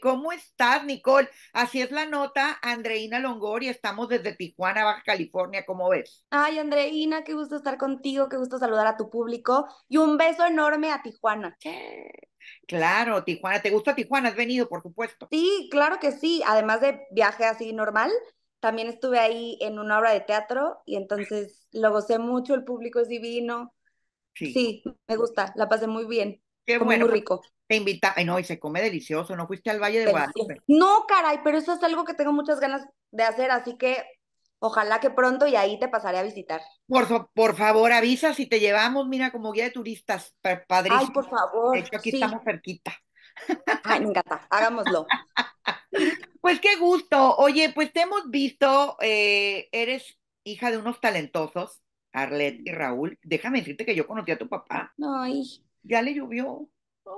¿cómo estás, Nicole? Así es la nota, Andreina Longoria, estamos desde Tijuana, Baja California, ¿cómo ves? Ay, Andreina, qué gusto estar contigo, qué gusto saludar a tu público y un beso enorme a Tijuana. Claro, Tijuana, ¿te gusta Tijuana? ¿Has venido, por supuesto? Sí, claro que sí, además de viaje así normal, también estuve ahí en una obra de teatro y entonces lo gocé mucho, el público es divino. Sí, me gusta, la pasé muy bien. Qué bueno. Muy pues rico te invita, ay no, y se come delicioso, ¿no fuiste al Valle de eh, Guadalupe? No, caray, pero eso es algo que tengo muchas ganas de hacer, así que ojalá que pronto y ahí te pasaré a visitar. Por, por favor, avisa si te llevamos, mira, como guía de turistas, padrísimo. Ay, por favor. De hecho, aquí estamos cerquita. Ay, me hagámoslo. Pues qué gusto. Oye, pues te hemos visto, eh, eres hija de unos talentosos, Arlet y Raúl. Déjame decirte que yo conocí a tu papá. Ay. Ya le llovió.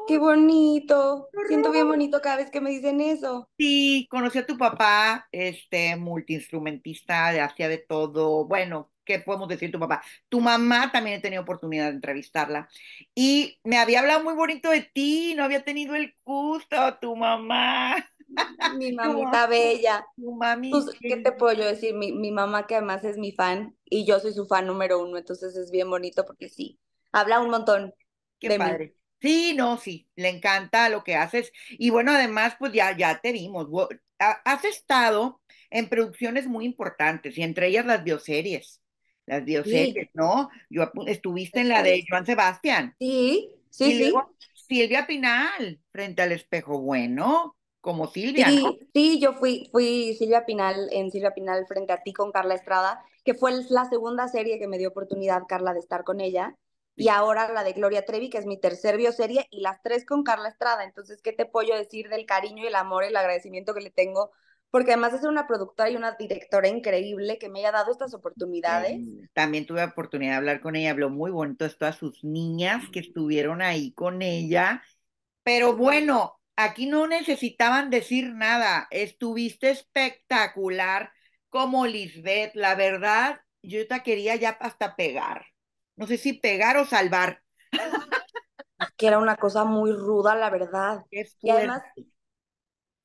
Qué bonito. Siento bien bonito cada vez que me dicen eso. Sí, conocí a tu papá, este multiinstrumentista, hacía de todo. Bueno, ¿qué podemos decir tu papá? Tu mamá también he tenido oportunidad de entrevistarla y me había hablado muy bonito de ti, no había tenido el gusto, tu mamá. Mi mamita bella. Tu pues, ¿Qué te puedo yo decir? Mi, mamá que además es mi fan y yo soy su fan número uno, entonces es bien bonito porque sí, habla un montón. Qué de padre. Sí, no, sí, le encanta lo que haces. Y bueno, además, pues ya, ya te vimos. Has estado en producciones muy importantes y entre ellas las bioseries. Las bioseries, ¿no? Yo, estuviste en la de Joan Sebastián. Sí, sí, sí. Silvia Pinal, frente al espejo bueno, como Silvia. Sí, sí yo fui, fui Silvia Pinal en Silvia Pinal frente a ti con Carla Estrada, que fue la segunda serie que me dio oportunidad, Carla, de estar con ella y ahora la de Gloria Trevi, que es mi tercer bioserie, y las tres con Carla Estrada. Entonces, ¿qué te puedo decir del cariño y el amor el agradecimiento que le tengo? Porque además de ser una productora y una directora increíble que me haya dado estas oportunidades. También tuve oportunidad de hablar con ella, habló muy bonito esto a sus niñas que estuvieron ahí con ella. Pero bueno, aquí no necesitaban decir nada, estuviste espectacular como Lisbeth, la verdad, yo te quería ya hasta pegar no sé si pegar o salvar. que era una cosa muy ruda, la verdad. y además,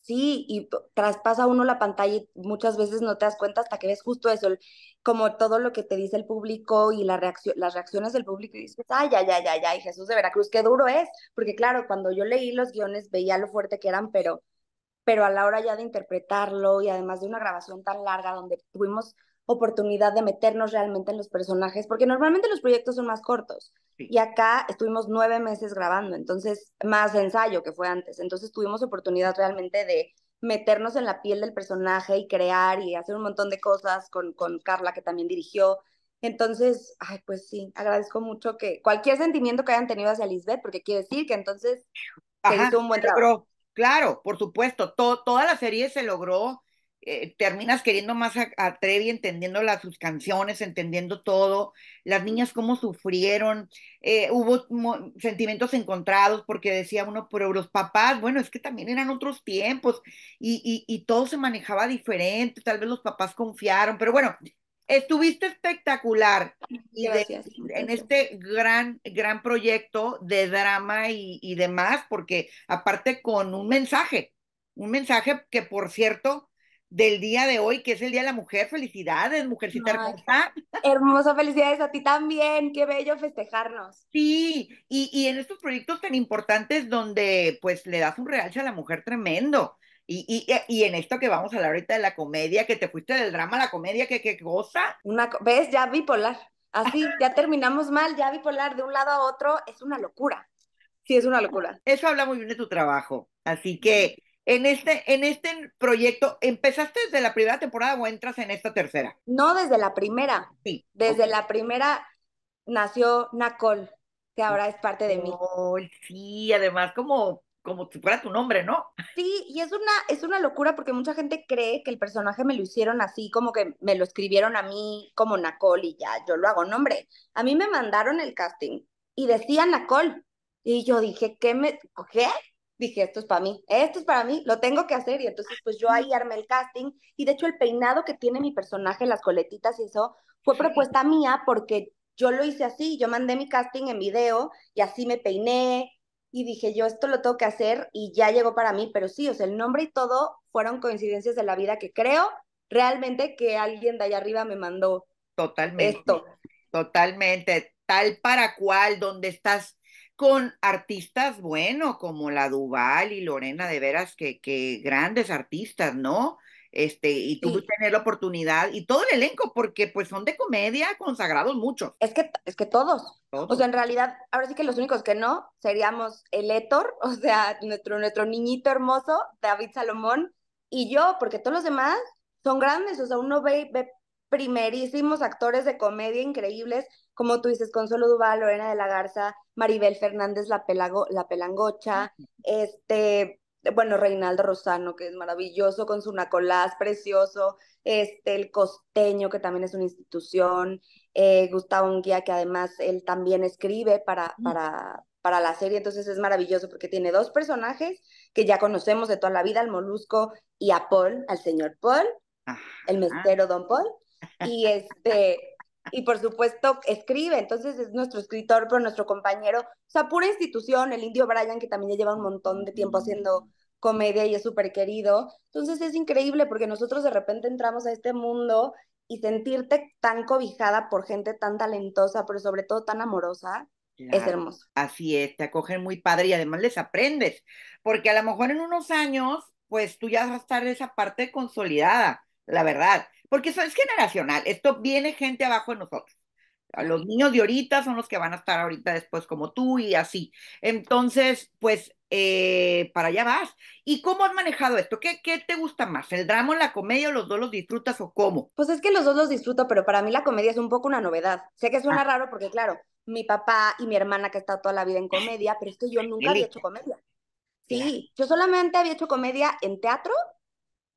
sí, y traspasa uno la pantalla y muchas veces no te das cuenta hasta que ves justo eso, como todo lo que te dice el público y la las reacciones del público, y dices, ay, ay, ay, ay, ay, Jesús de Veracruz, qué duro es, porque claro, cuando yo leí los guiones veía lo fuerte que eran, pero pero a la hora ya de interpretarlo y además de una grabación tan larga donde tuvimos oportunidad de meternos realmente en los personajes, porque normalmente los proyectos son más cortos. Y acá estuvimos nueve meses grabando, entonces, más ensayo que fue antes. Entonces tuvimos oportunidad realmente de meternos en la piel del personaje y crear y hacer un montón de cosas con, con Carla, que también dirigió. Entonces, ay, pues sí, agradezco mucho que cualquier sentimiento que hayan tenido hacia Lisbeth, porque quiere decir que entonces se hizo un buen trabajo. Claro, por supuesto, toda la serie se logró eh, terminas queriendo más a, Trevi, entendiendo las, sus canciones, entendiendo todo, las niñas cómo sufrieron, eh, hubo sentimientos encontrados porque decía uno, pero los papás, bueno, es que también eran otros tiempos y, y, todo se manejaba diferente, tal vez los papás confiaron, pero bueno, Estuviste espectacular en este gran, gran proyecto de drama y, y, demás, porque aparte con un mensaje, un mensaje que por cierto, del día de hoy, que es el Día de la Mujer. Felicidades, mujercita hermosa. Hermosa, felicidades a ti también. Qué bello festejarnos. Sí, y, en estos proyectos tan importantes donde pues le das un realce a la mujer tremendo. Y, en esto que vamos a hablar ahorita de la comedia, que te fuiste del drama a la comedia, que qué cosa. Una, ¿Ves? Ya bipolar. Así, ya terminamos mal, ya bipolar de un lado a otro, es una locura. Sí, es una locura. Eso habla muy bien de tu trabajo. Así que en este, en este proyecto, ¿empezaste desde la primera temporada o entras en esta tercera? No, desde la primera. Sí. Desde la primera nació Nacol, que ahora es parte de mí. sí, además como, como si fuera tu nombre, ¿no? Sí, y es una, es una locura porque mucha gente cree que el personaje me lo hicieron así, como que me lo escribieron a mí como Nacol y ya, yo lo hago nombre. A mí me mandaron el casting y decía Nacol. Y yo dije, ¿qué me, qué? dije, esto es para mí, esto es para mí, lo tengo que hacer. Y entonces, pues yo ahí armé el casting. Y de hecho, el peinado que tiene mi personaje, las coletitas y eso, fue propuesta mía porque yo lo hice así. Yo mandé mi casting en video y así me peiné. Y dije, yo esto lo tengo que hacer y ya llegó para mí. Pero sí, o sea, el nombre y todo fueron coincidencias de la vida que creo realmente que alguien de allá arriba me mandó. Totalmente. Esto. Totalmente. Tal para cual, donde estás con artistas, bueno, como la Duval y Lorena, de veras que, que grandes artistas, ¿no? Este, y tú tener la oportunidad, y todo el elenco, porque pues son de comedia consagrados muchos. Es que, es que todos. O sea, en realidad, ahora sí que los únicos que no seríamos el Héctor, o sea, nuestro, nuestro niñito hermoso, David Salomón, y yo, porque todos los demás son grandes, o sea, uno ve, ve primerísimos actores de comedia increíbles, como tú dices, Consuelo Duval, Lorena de la Garza, Maribel Fernández la, la Pelangocha, este, bueno, Reinaldo Rosano, que es maravilloso con su Nacolás, precioso, este, el Costeño, que también es una institución, eh, Gustavo Unguía, que además él también escribe para, para, para la serie, entonces es maravilloso porque tiene dos personajes que ya conocemos de toda la vida, al Molusco y a Paul, al señor Paul, el mestero Don Paul, y este y por supuesto escribe, entonces es nuestro escritor, pero nuestro compañero, o sea, pura institución, el indio Brian, que también ya lleva un montón de tiempo haciendo comedia y es súper querido. Entonces es increíble porque nosotros de repente entramos a este mundo y sentirte tan cobijada por gente tan talentosa, pero sobre todo tan amorosa, es hermoso. Así es, te acogen muy padre y además les aprendes, porque a lo mejor en unos años, pues tú ya vas a estar esa parte consolidada, la verdad, porque eso es generacional, esto viene gente abajo de nosotros. A los niños de ahorita son los que van a estar ahorita después como tú y así. Entonces, pues eh, para allá vas. ¿Y cómo has manejado esto? ¿Qué, ¿Qué te gusta más? ¿El drama o la comedia o los dos los disfrutas o cómo? Pues es que los dos los disfruto, pero para mí la comedia es un poco una novedad. Sé que suena ah. raro porque, claro, mi papá y mi hermana que está toda la vida en comedia, pero es que yo nunca había hecho comedia. Sí, yo solamente había hecho comedia en teatro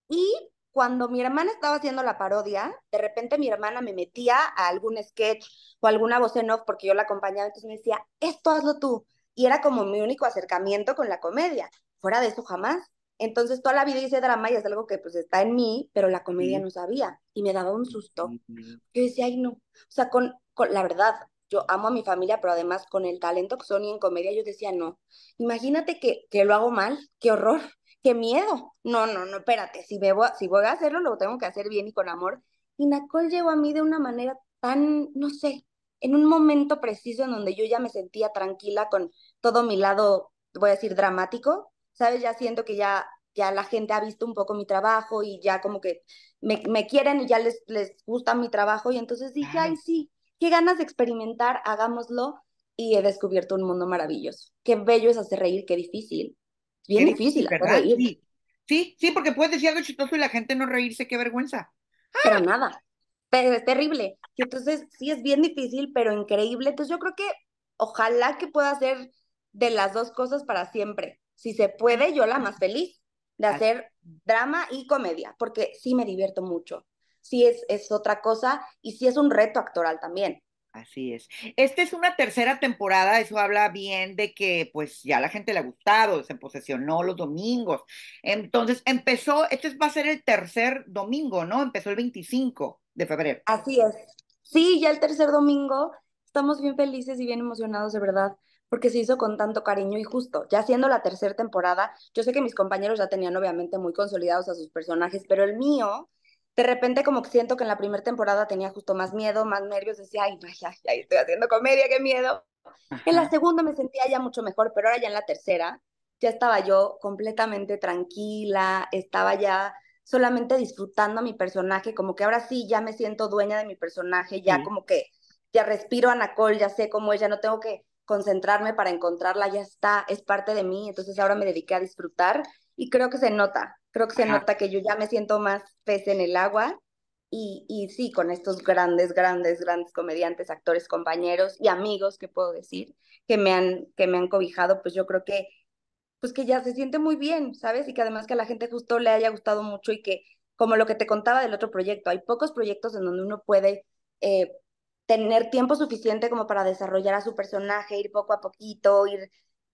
y cuando mi hermana estaba haciendo la parodia, de repente mi hermana me metía a algún sketch o alguna voz en off porque yo la acompañaba, entonces me decía, esto hazlo tú. Y era como mi único acercamiento con la comedia. Fuera de eso jamás. Entonces toda la vida hice drama y es algo que pues está en mí, pero la comedia no sabía y me daba un susto. Yo decía, ay no, o sea, con, la verdad, yo amo a mi familia, pero además con el talento que son y en comedia, yo decía, no, imagínate que, que lo hago mal, qué horror qué miedo. No, no, no, espérate, si, si voy a hacerlo, lo tengo que hacer bien y con amor. Y Nacol llegó a mí de una manera tan, no sé, en un momento preciso en donde yo ya me sentía tranquila con todo mi lado, voy a decir, dramático, ¿sabes? Ya siento que ya, ya la gente ha visto un poco mi trabajo y ya como que me, quieren y ya les, les gusta mi trabajo. Y entonces dije, ay, sí, qué ganas de experimentar, hagámoslo. Y he descubierto un mundo maravilloso. Qué bello es hacer reír, qué difícil, bien difícil, ¿verdad? Sí. sí, porque puedes decir algo chistoso y la gente no reírse, qué vergüenza. Pero nada, pero es terrible. Y entonces sí es bien difícil, pero increíble. Entonces yo creo que ojalá que pueda hacer de las dos cosas para siempre. Si se puede, yo la más feliz de hacer drama y comedia, porque sí me divierto mucho. Sí es, es otra cosa y sí es un reto actoral también. Así es. Esta es una tercera temporada, eso habla bien de que pues ya la gente le ha gustado, se posesionó los domingos. Entonces empezó, este va a ser el tercer domingo, ¿no? Empezó el 25 de febrero. Así es. Sí, ya el tercer domingo. Estamos bien felices y bien emocionados, de verdad porque se hizo con tanto cariño y justo. Ya siendo la tercera temporada, yo sé que mis compañeros ya tenían obviamente muy consolidados a sus personajes, pero el mío de repente como siento que en la primera temporada tenía justo más miedo, más nervios, decía, ay, ay, ay, estoy haciendo comedia, qué miedo. En la segunda me sentía ya mucho mejor, pero ahora ya en la tercera ya estaba yo completamente tranquila, estaba ya solamente disfrutando a mi personaje, como que ahora sí ya me siento dueña de mi personaje, ya como que ya respiro a Nacol, ya sé cómo ella, no tengo que concentrarme para encontrarla, ya está, es parte de mí, entonces ahora me dediqué a disfrutar y creo que se nota, creo que se nota que yo ya me siento más pez en el agua y, sí, con estos grandes, grandes, grandes comediantes, actores, compañeros y amigos que puedo decir que me han, que me han cobijado, pues yo creo que pues que ya se siente muy bien, ¿sabes? Y que además que a la gente justo le haya gustado mucho y que, como lo que te contaba del otro proyecto, hay pocos proyectos en donde uno puede eh, tener tiempo suficiente como para desarrollar a su personaje, ir poco a poquito, ir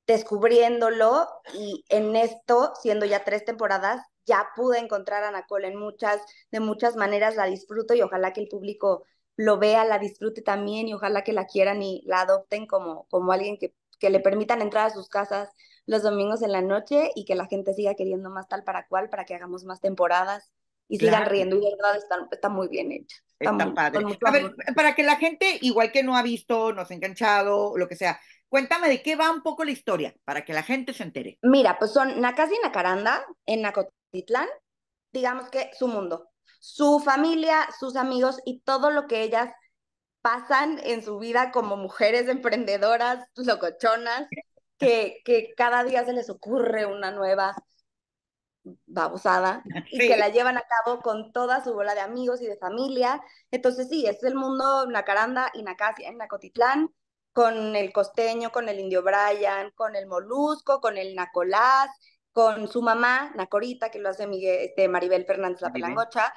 descubriéndolo y en esto, siendo ya tres temporadas, ya pude encontrar a Ana en muchas, de muchas maneras la disfruto y ojalá que el público lo vea, la disfrute también y ojalá que la quieran y la adopten como, como alguien que, que le permitan entrar a sus casas los domingos en la noche y que la gente siga queriendo más tal para cual, para que hagamos más temporadas y sigan riendo y de verdad está, está muy bien hecha a ver, para que la gente, igual que no ha visto, no se ha enganchado, lo que sea, cuéntame de qué va un poco la historia, para que la gente se entere. Mira, pues son Nakasi y Nacaranda en Nacotitlán, digamos que su mundo, su familia, sus amigos y todo lo que ellas pasan en su vida como mujeres emprendedoras, locochonas, que, que cada día se les ocurre una nueva babosada y que la llevan a cabo con toda su bola de amigos y de familia. Entonces sí, es el mundo Nacaranda y Nacasia en Nacotitlán, con el costeño, con el indio Brian, con el molusco, con el Nacolás, con su mamá, Nacorita, que lo hace este, Maribel Fernández la Pelangocha,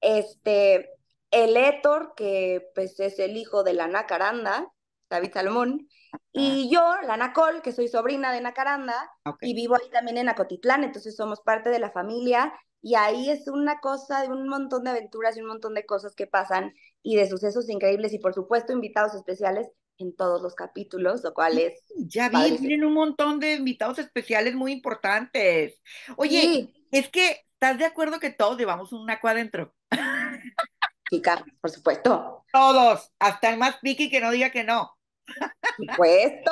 este, el Héctor, que pues es el hijo de la Nacaranda, David Salomón, Ah. Y yo, la Nacol, que soy sobrina de Nacaranda, ah, y vivo ahí también en Acotitlán, entonces somos parte de la familia, y ahí es una cosa de un montón de aventuras y un montón de cosas que pasan, y de sucesos increíbles, y por supuesto invitados especiales en todos los capítulos, lo cual es... Ya vi, tienen un montón de invitados especiales muy importantes. Oye, es que, ¿estás de acuerdo que todos llevamos un naco adentro? Chica, por supuesto. Todos, hasta el más piqui que no diga que no. Por supuesto.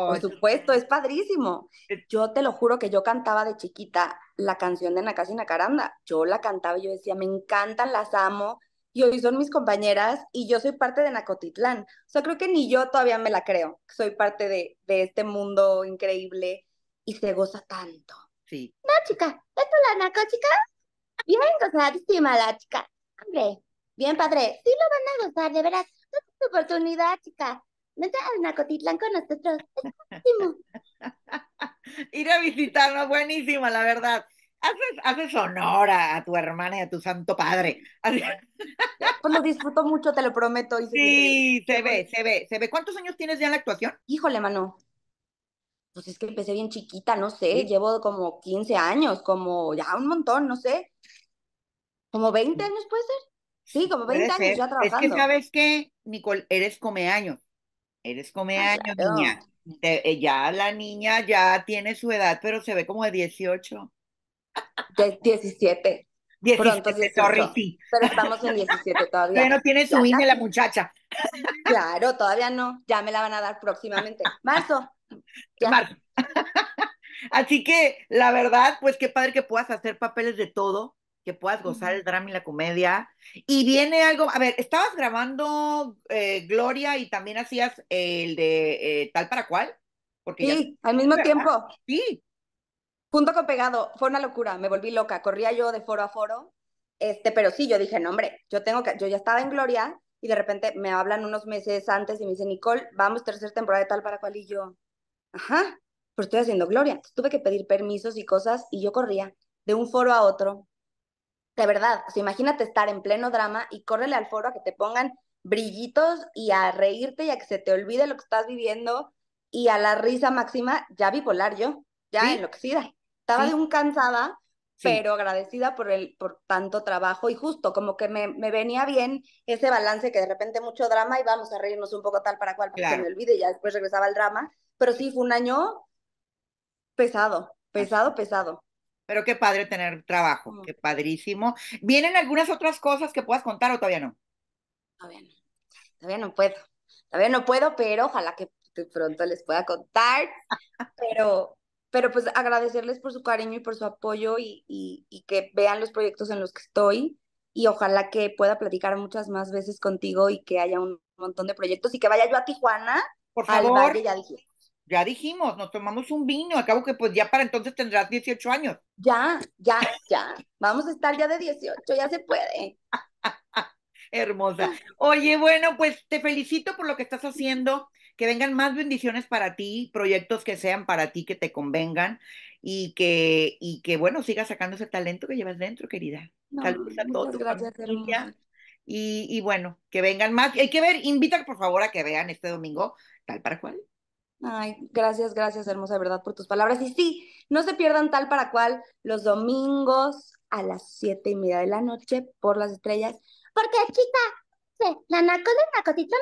Por supuesto, es padrísimo. Yo te lo juro que yo cantaba de chiquita la canción de Nakasi Nakaranda. Yo la cantaba y yo decía, me encantan, las amo. Y hoy son mis compañeras y yo soy parte de Nacotitlán. O sea, creo que ni yo todavía me la creo. Soy parte de, de este mundo increíble y se goza tanto. Sí. No, chica, ¿esto la Naco, chica? Bien gozadísima la chica. Hombre, bien padre. Sí lo van a gozar, de veras. Esta es tu oportunidad, chica vente a Nacotitlán con nosotros. Es Ir a visitarnos, buenísima, la verdad. Haces, haces, honor a, tu hermana y a tu santo padre. Pues lo disfruto mucho, te lo prometo. sí, se, ve, se ve, se ve. ¿Cuántos años tienes ya en la actuación? Híjole, mano. Pues es que empecé bien chiquita, no sé, llevo como 15 años, como ya un montón, no sé. ¿Como 20 años puede ser? Sí, como 20 años ya trabajando. Es que sabes que, Nicole, eres come años. Eres come ah, años, niña. Eh, ya la niña ya tiene su edad, pero se ve como de 18. De 17. 17, Pero estamos en 17 todavía. Ya no tiene su INE la muchacha. Claro, todavía no. Ya me la van a dar próximamente. Marzo. Marzo. Así que la verdad, pues qué padre que puedas hacer papeles de todo que puedas gozar el drama y la comedia. Y viene algo, a ver, estabas grabando eh, Gloria y también hacías el de eh, tal para cual. Porque sí, al mismo tiempo. Sí. Junto con pegado, fue una locura, me volví loca, corría yo de foro a foro, este, pero sí, yo dije, no, hombre, yo tengo que, yo ya estaba en Gloria y de repente me hablan unos meses antes y me dicen, Nicole, vamos, tercera temporada de tal para cual y yo, ajá, pues estoy haciendo Gloria. Tuve que pedir permisos y cosas y yo corría de un foro a otro, de verdad, imagínate estar en pleno drama y córrele al foro a que te pongan brillitos y a reírte y a que se te olvide lo que estás viviendo y a la risa máxima, ya bipolar yo, ya lo enloquecida. Estaba de un cansada, pero agradecida por, el, por tanto trabajo y justo como que me, venía bien ese balance que de repente mucho drama y vamos a reírnos un poco tal para cual, para que me olvide y ya después regresaba al drama. Pero sí, fue un año pesado, pesado, pesado. Pero qué padre tener trabajo, mm. qué padrísimo. ¿Vienen algunas otras cosas que puedas contar o todavía no? Todavía no, todavía no puedo. Todavía no puedo, pero ojalá que pronto les pueda contar. Pero, pero pues agradecerles por su cariño y por su apoyo y, y, que vean los proyectos en los que estoy. Y ojalá que pueda platicar muchas más veces contigo y que haya un montón de proyectos y que vaya yo a Tijuana por favor. ya dije ya dijimos, nos tomamos un vino, acabo que pues ya para entonces tendrás 18 años. Ya, ya, ya. Vamos a estar ya de 18, ya se puede. Hermosa. Oye, bueno, pues te felicito por lo que estás haciendo. Que vengan más bendiciones para ti, proyectos que sean para ti, que te convengan y que, y que bueno, sigas sacando ese talento que llevas dentro, querida. Saludos a todos. Gracias, Y, y bueno, que vengan más. Hay que ver, invita por favor a que vean este domingo, tal para cual. Ay, gracias, gracias, hermosa verdad, por tus palabras. Y sí, no se pierdan tal para cual los domingos a las siete y media de la noche por las estrellas. Porque, chica, la naco de nacotito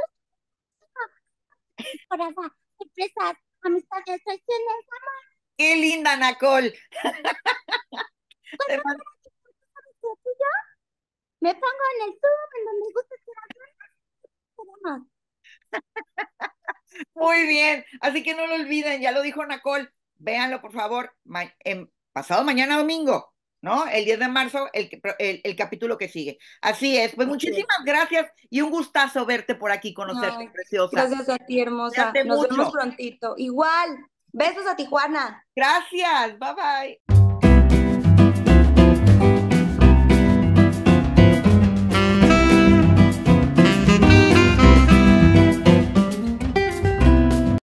empresas, amistades, traiciones, amor. ¡Qué linda, Nacol! me pongo en el zoom en donde me gusta tirar muy bien, así que no lo olviden, ya lo dijo Nacol, véanlo por favor, pasado mañana domingo, ¿no? El 10 de marzo, el, el, capítulo que sigue. Así es, pues muchísimas gracias y un gustazo verte por aquí, conocerte, preciosa. Gracias a ti, hermosa. Nos vemos prontito. Igual, besos a Tijuana. Gracias, bye bye.